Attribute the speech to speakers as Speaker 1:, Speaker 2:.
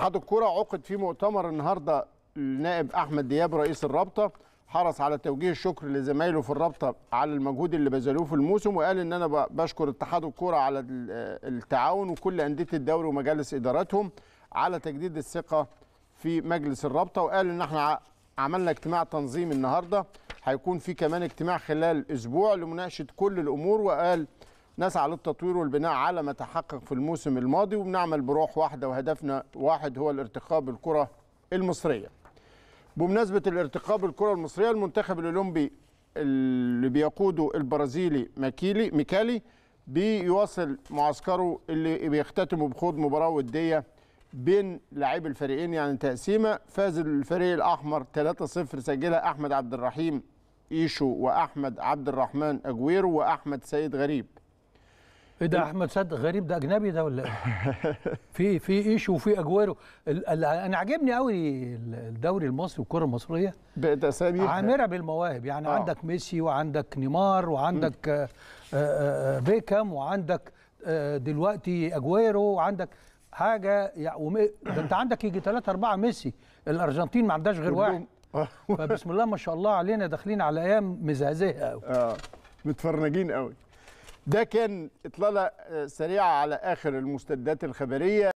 Speaker 1: اتحاد الكرة عقد في مؤتمر النهارده النائب احمد دياب رئيس الرابطه حرص على توجيه الشكر لزمايله في الرابطه على المجهود اللي بذلوه في الموسم وقال ان انا بشكر اتحاد الكوره على التعاون وكل انديه الدوري ومجالس اداراتهم على تجديد الثقه في مجلس الرابطه وقال ان احنا عملنا اجتماع تنظيم النهارده هيكون في كمان اجتماع خلال اسبوع لمناقشه كل الامور وقال نسعى للتطوير والبناء على ما تحقق في الموسم الماضي وبنعمل بروح واحده وهدفنا واحد هو الارتقاء بالكره المصريه. بمناسبه الارتقاء بالكره المصريه المنتخب الاولمبي اللي بيقوده البرازيلي ماكيلي ميكالي بيواصل معسكره اللي بيختتمه بخوض مباراه وديه بين لاعبي الفريقين يعني تقسيمه فاز الفريق الاحمر 3-0 سجلها احمد عبد الرحيم ايشو واحمد عبد الرحمن اجويرو واحمد سيد غريب
Speaker 2: ايه ده احمد صدق غريب ده اجنبي ده ولا ايه؟ في في ايشو وفي اجويرو انا عاجبني قوي الدوري المصري والكره المصريه بقت اسامي عامره بالمواهب يعني آه. عندك ميسي وعندك نيمار وعندك آه، آه، آه، بيكام بيكم وعندك دلوقتي اجويرو وعندك حاجه يعني ده انت عندك يجي ثلاثه اربعه ميسي الارجنتين ما عندهاش غير واحد فبسم الله ما
Speaker 1: شاء الله علينا داخلين على ايام مزهزهه قوي اه متفرنجين قوي ده كان إطلالة آه، سريعة على آخر المستندات الخبرية